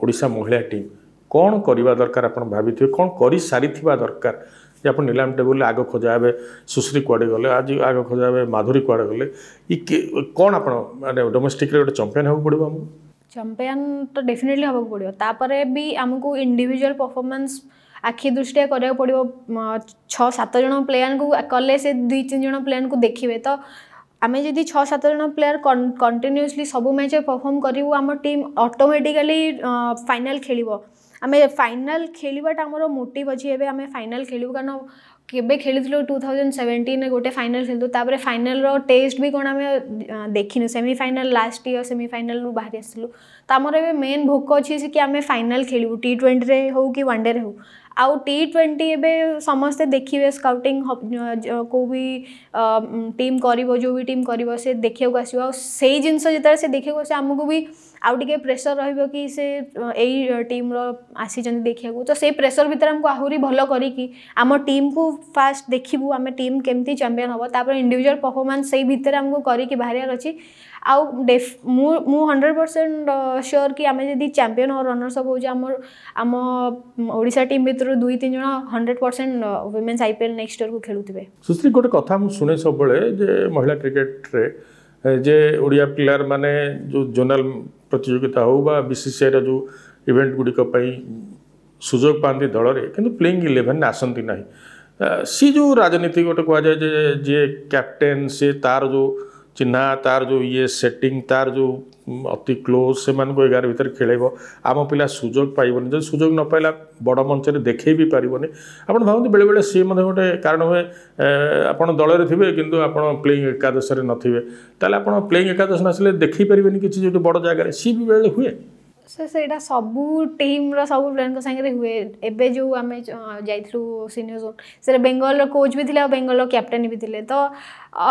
ଓଡ଼ିଶା ମହିଳା ଟିମ୍ କ'ଣ କରିବା ଦରକାର ଆପଣ ଭାବିଥିବେ କ'ଣ କରିସାରିଥିବା ଦରକାର ଯେ ଆପଣ ନିଲାମ ଟେବୁଲରେ ଆଗ ଖୋଜା ହେବେ ସୁଶ୍ରୀ କୁଆଡ଼େ ଗଲେ ଆଜି ଆଗ ଖୋଜା ହେବେ ମାଧୁରୀ କୁଆଡ଼େ ଗଲେ ଇ କ'ଣ ଆପଣ ମାନେ ଡୋମେଷ୍ଟିକ୍ରେ ଗୋଟେ ଚମ୍ପିଅନ୍ ହେବାକୁ ପଡ଼ିବ ଆମକୁ ଚାମ୍ପିୟନ୍ ତ ଡେଫିନେଟଲି ହେବାକୁ ପଡ଼ିବ ତାପରେ ବି ଆମକୁ ଇଣ୍ଡିଭିଜୁଆଲ୍ ପରଫର୍ମାନ୍ସ ଆଖି ଦୃଷ୍ଟିଆ କରିବାକୁ ପଡ଼ିବ ଛଅ ସାତ ଜଣ ପ୍ଲେୟାରଙ୍କୁ କଲେ ସେ ଦୁଇ ତିନି ଜଣ ପ୍ଲେୟାରଙ୍କୁ ଦେଖିବେ ତ ଆମେ ଯଦି ଛଅ ସାତ ଜଣ ପ୍ଲେୟାର କଣ୍ଟିନ୍ୟୁସଲି ସବୁ ମ୍ୟାଚ୍ରେ ପରଫର୍ମ କରିବୁ ଆମ ଟିମ୍ ଅଟୋମେଟିକାଲି ଫାଇନାଲ୍ ଖେଳିବ ଆମେ ଫାଇନାଲ୍ ଖେଳିବାଟା ଆମର ମୋଟିଭ୍ ଅଛି ଏବେ ଆମେ ଫାଇନାଲ୍ ଖେଳିବୁ କାରଣ केबे खेली टू थाउजेंड सेवेन्टीन गोटे फाइनाल खेलु तापर फाइनाल टेस्ट भी कौन आम देखीनु सेमिफाइनाल लास्ट इयर सेमिफाइनाल बाहरी आसलु तो आमर ए मेन भोक से कि आम फाइनाल खेलू टी ट्वेंटी हो कि वनडे हो आउ टी ट्वेंटी एवं समस्ते देखिए स्काउटिंग को भी टीम कर जो भी टीम कर देखा आस से जिन जिते से देखा आसो आमको भी ଆଉ ଟିକେ ପ୍ରେସର ରହିବ କି ସେ ଏଇ ଟିମ୍ର ଆସିଛନ୍ତି ଦେଖିବାକୁ ତ ସେଇ ପ୍ରେସର ଭିତରେ ଆମକୁ ଆହୁରି ଭଲ କରିକି ଆମ ଟିମ୍କୁ ଫାଷ୍ଟ ଦେଖିବୁ ଆମେ ଟିମ୍ କେମିତି ଚାମ୍ପିଅନ୍ ହେବ ତାପରେ ଇଣ୍ଡିଭିଜୁଆଲ୍ ପରଫର୍ମାନ୍ସ ସେଇ ଭିତରେ ଆମକୁ କରିକି ବାହାରିବାର ଅଛି ଆଉ ଡେଫ୍ ମୁଁ ମୁଁ ହଣ୍ଡ୍ରେଡ଼ ପରସେଣ୍ଟ ସିଓର୍ କି ଆମେ ଯଦି ଚାମ୍ପିଅନ୍ ଆଉ ରନର୍ସଅପ୍ ହେଉଛୁ ଆମ ଆମ ଓଡ଼ିଶା ଟିମ୍ ଭିତରୁ ଦୁଇ ତିନି ଜଣ hundred percent women's IPL next ଇୟର୍କୁ ଖେଳୁଥିବେ ସୁଶ୍ରୀ ଗୋଟେ କଥା ମୁଁ ଶୁଣେ ସବୁବେଳେ ଯେ ମହିଳା କ୍ରିକେଟରେ ଯେ ଓଡ଼ିଆ ପ୍ଲେୟାରମାନେ ଯେଉଁ ଜୋନାଲ ପ୍ରତିଯୋଗିତା ହେଉ ବା ବିସିସିଆଇର ଯେଉଁ ଇଭେଣ୍ଟ ଗୁଡ଼ିକ ପାଇଁ ସୁଯୋଗ ପାଆନ୍ତି ଦଳରେ କିନ୍ତୁ ପ୍ଲେଇଂ ଇଲେଭେନ୍ ଆସନ୍ତି ନାହିଁ ସି ଯେଉଁ ରାଜନୀତି ଗୋଟେ କୁହାଯାଏ ଯେ ଯିଏ କ୍ୟାପ୍ଟେନ୍ ସିଏ ତା'ର ଯେଉଁ ଚିହ୍ନା ତାର ଯେଉଁ ଇଏ ସେଟିଂ ତାର ଯେଉଁ ଅତି କ୍ଲୋଜ୍ ସେମାନଙ୍କୁ ଏଗାର ଭିତରେ ଖେଳେଇବ ଆମ ପିଲା ସୁଯୋଗ ପାଇବନି ଯଦି ସୁଯୋଗ ନ ପାଇଲା ବଡ଼ ମଞ୍ଚରେ ଦେଖେଇ ବି ପାରିବନି ଆପଣ ଭାବନ୍ତୁ ବେଳେବେଳେ ସିଏ ମଧ୍ୟ ଗୋଟେ କାରଣ ହୁଏ ଆପଣ ଦଳରେ ଥିବେ କିନ୍ତୁ ଆପଣ ପ୍ଲେଇଂ ଏକାଦଶରେ ନଥିବେ ତାହେଲେ ଆପଣ ପ୍ଲେଇଂ ଏକାଦଶ ନ ଆସିଲେ ଦେଖେଇ ପାରିବେନି କିଛି ଯେଉଁଠି ବଡ଼ ଜାଗାରେ ସିଏ ବି ବେଳେ ହୁଏ ᱥᱮ ᱥᱮডা ਸਭੂ ਟੀਮ ৰ ਸਭੂ প্লেন কা সংহে হউয়ে এবে জৌ আমে যাই থ্রু সিনিয়ৰ জোন সৰ বেংগালৰ কোচ বি থিলা বেংগালৰ কেপটেইন বি থিলে তো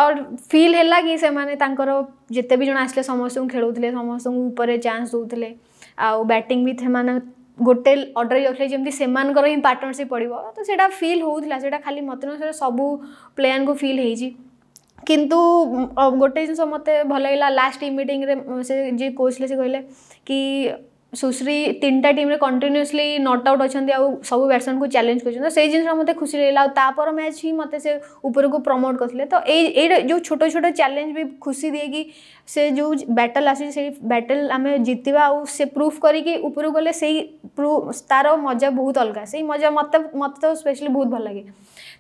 অৰ ফিল হেলা কি সে মানে তাঁকৰ জেতেবি জোন আছলে সমস্যাখিন খেলুতলে সমস্যাখিন ওপৰে চান্স দুতলে আৰু ব্যাটিং বি থে মানা গোটেল অৰ্ডৰ যখলে জেমতি সেমান কৰে ই পাৰ্টনাৰশ্বিপ পঢ়িব তো সেডা ফিল হোউতলা সেডা খালি মতন সৰ সਭু প্লেন কো ফিল হৈজি किंतु गोटे जिनस मत भल लगेगा लास्ट टीम मीटिंग जी कोच ले कि सुश्री तीन time team continuously not out अच्छा सब बैट्समैन को चैलेंज कर सही जिन मत खुशी लगेगा मैच ही मत से उपरको प्रमोट करते तो जो छोटे छोटे चैलेंज भी खुशी दिए कि से जो बैटल आस बैटल आम जितवा आूफ करके प्रू तार मजा बहुत अलग से मजा मत मत तो स्पेशली बहुत भल लगे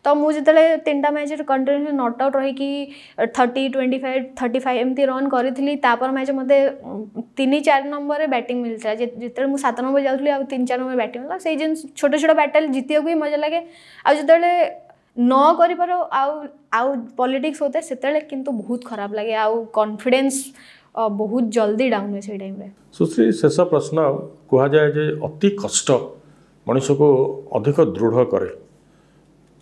ତ ମୁଁ ଯେତେବେଳେ ତିନିଟା ମ୍ୟାଚ୍ରେ କଣ୍ଟିନ୍ୟୁ ନଟ୍ ଆଉଟ୍ ରହିକି thirty twenty five thirty five ଏମିତି ରନ୍ କରିଥିଲି ତାପର ମ୍ୟାଚ୍ ମୋତେ ତିନି ଚାରି ନମ୍ବରରେ ବ୍ୟାଟିଂ ମିଳିଥିଲା ଯେତେବେଳେ ମୁଁ ସାତ ନମ୍ବର ଯାଉଥିଲି ଆଉ ତିନି ଚାରି ନମ୍ବର ବ୍ୟାଟିଂ ମିଳିଲା ସେଇ ଜିନିଷ ଛୋଟ ଛୋଟ ବ୍ୟାଟେଲ୍ ଜିତିବାକୁ ହିଁ ମଜା ଲାଗେ ଆଉ ଯେତେବେଳେ ନ କରିପାର ଆଉ ଆଉ ପଲିଟିକ୍ସ ହୋଇଥାଏ ସେତେବେଳେ କିନ୍ତୁ ବହୁତ ଖରାପ ଲାଗେ ଆଉ କନଫିଡେନ୍ସ ବହୁତ ଜଲ୍ଦି ଡାଉନ୍ ହୁଏ ସେଇ ଟାଇମ୍ରେ ସୁଶ୍ରୀ ଶେଷ ପ୍ରଶ୍ନ କୁହାଯାଏ ଯେ ଅତି କଷ୍ଟ ମଣିଷକୁ ଅଧିକ ଦୃଢ଼ କରେ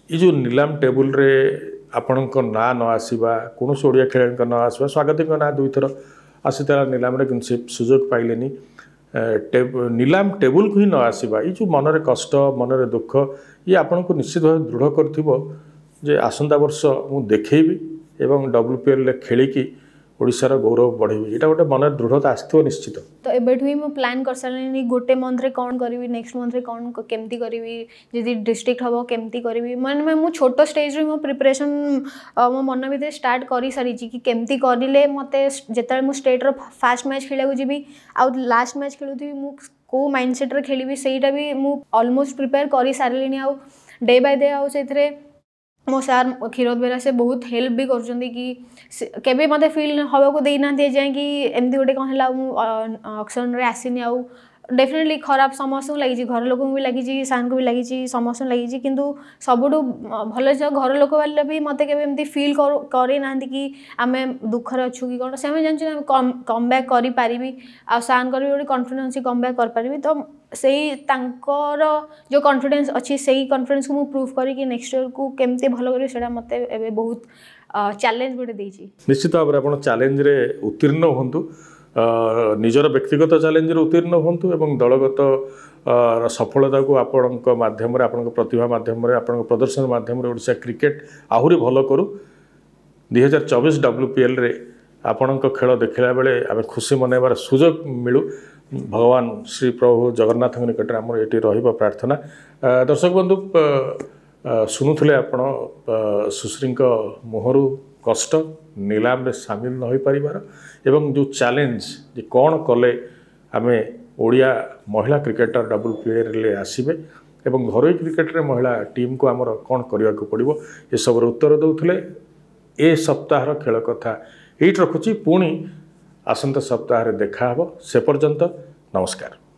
ଏ ଯେଉଁ ନିଲାମ ଟେବୁଲରେ ଆପଣଙ୍କ ନାଁ ନ ଆସିବା କୌଣସି ଓଡ଼ିଆ ଖେଳାଳିଙ୍କ ନାଁ ଆସିବା ସ୍ୱାଗତିଙ୍କ ନାଁ ଦୁଇଥର ଆସିଥିଲା ନିଲାମରେ କିନ୍ତୁ ସେ ସୁଯୋଗ ପାଇଲେନି ନିଲାମ ଟେବୁଲକୁ ହିଁ ନ ଆସିବା ଏଇ ଯେଉଁ ମନରେ କଷ୍ଟ ମନରେ ଦୁଃଖ ଇଏ ଆପଣଙ୍କୁ ନିଶ୍ଚିତ ଭାବେ ଦୃଢ଼ କରିଥିବ ଯେ ଆସନ୍ତା ବର୍ଷ ମୁଁ ଦେଖେଇବି ଏବଂ ଡବ୍ଲୁ ପି ଏଲ୍ରେ ଖେଳିକି ओडार गौरव बढ़े यहाँ गोटे मन दृढ़ता आसो निश्चित तो ये मुझे प्लां कर सारे गोटे मन्थ में कौन करी नेक्स्ट मन्थ में कौन केमती करी जी डिस्ट्रिक्ट हम कमी करी मैं मैं मुझे छोट स्टेज रू मो प्रिपेरेसन मो मन भितर स्टार्ट कर सारी किमती करें मत जो स्टेट फास्ट मैच खेलाक जी आउ लास्ट मैच खेलु कौ माइंड सेट्रे खेल से भी मुझ अलमोस्ट प्रिपेयर कर सारे आउ डे बाय डे आउ से ମୋ ସାର୍ କ୍ଷୀରୋଦ ବେହେରା ସେ ବହୁତ ହେଲ୍ପ ବି କରୁଛନ୍ତି କି କେବେ ମୋତେ ଫିଲ୍ ହେବାକୁ ଦେଇନାହାନ୍ତି ଏଯାଏଁ କି ଏମିତି ଗୋଟେ କ'ଣ ହେଲା ମୁଁ ଅକ୍ସିଜେନ୍ରେ ଆସିନି ଆଉ ଡେଫିନେଟଲି ଖରାପ ସମସ୍ତଙ୍କୁ ଲାଗିଛି ଘର ଲୋକଙ୍କୁ ବି ଲାଗିଛି ସାର୍ଙ୍କୁ ବି ଲାଗିଛି ସମସ୍ତଙ୍କୁ ଲାଗିଛି କିନ୍ତୁ ସବୁଠୁ ଭଲ ଜିନିଷ ଘର ଲୋକବାଲା ବି ମୋତେ କେବେ ଏମିତି ଫିଲ୍ କରେଇ ନାହାନ୍ତି କି ଆମେ ଦୁଃଖରେ ଅଛୁ କି କ'ଣ ସେମାନେ ଜାଣିଛନ୍ତି ଆମେ କମ୍ ବ୍ୟାକ୍ କରିପାରିବି ଆଉ ସାର୍ଙ୍କର ବି ଗୋଟେ କନଫିଡେନ୍ସ କମ୍ ବ୍ୟାକ୍ କରିପାରିବି ତ ସେଇ ତାଙ୍କର ଯେଉଁ କନଫିଡେନ୍ସ ଅଛି ସେଇ କନଫିଡେନ୍ସକୁ ମୁଁ ପ୍ରୁଭ୍ କରିକି ନେକ୍ସଟ ଇୟରକୁ କେମିତି ଭଲ କରିବି ସେଇଟା ମୋତେ ଏବେ ବହୁତ ଚ୍ୟାଲେଞ୍ଜ ଗୋଟେ ଦେଇଛି ନିଶ୍ଚିତ ଭାବରେ ଆପଣ ଚ୍ୟାଲେଞ୍ଜରେ ଉତ୍ତୀର୍ଣ୍ଣ ହୁଅନ୍ତୁ ନିଜର ବ୍ୟକ୍ତିଗତ ଚ୍ୟାଲେଞ୍ଜରେ ଉତ୍ତୀର୍ଣ୍ଣ ହୁଅନ୍ତୁ ଏବଂ ଦଳଗତ ସଫଳତାକୁ ଆପଣଙ୍କ ମାଧ୍ୟମରେ ଆପଣଙ୍କ ପ୍ରତିଭା ମାଧ୍ୟମରେ ଆପଣଙ୍କ ପ୍ରଦର୍ଶନ ମାଧ୍ୟମରେ ଓଡ଼ିଶା କ୍ରିକେଟ୍ ଆହୁରି ଭଲ କରୁ ଦୁଇହଜାର ଚବିଶ ଡବ୍ଲ୍ୟୁପିଏଲ୍ରେ ଆପଣଙ୍କ ଖେଳ ଦେଖିଲା ବେଳେ ଆମେ ଖୁସି ମନେଇବାର ସୁଯୋଗ ମିଳୁ ଭଗବାନ ଶ୍ରୀ ପ୍ରଭୁ ଜଗନ୍ନାଥଙ୍କ ନିକଟରେ ଆମର ଏଠି ରହିବ ପ୍ରାର୍ଥନା ଦର୍ଶକ ବନ୍ଧୁ ଶୁଣୁଥିଲେ ଆପଣ ସୁଶ୍ରୀଙ୍କ ମୁହଁରୁ କଷ୍ଟ ନିଲାମରେ ସାମିଲ ନ ହୋଇପାରିବାର ଏବଂ ଯେଉଁ ଚ୍ୟାଲେଞ୍ଜ ଯେ କ'ଣ କଲେ ଆମେ ଓଡ଼ିଆ ମହିଳା କ୍ରିକେଟର୍ ଡବଲ୍ ପ୍ଲେୟର୍ରେ ଆସିବେ ଏବଂ ଘରୋଇ କ୍ରିକେଟରେ ମହିଳା ଟିମ୍କୁ ଆମର କ'ଣ କରିବାକୁ ପଡ଼ିବ ଏସବୁର ଉତ୍ତର ଦେଉଥିଲେ ଏ ସପ୍ତାହର ଖେଳ କଥା ଏଇଠି ରଖୁଛି ପୁଣି ଆସନ୍ତା ସପ୍ତାହରେ ଦେଖାହେବ ସେ ପର୍ଯ୍ୟନ୍ତ ନମସ୍କାର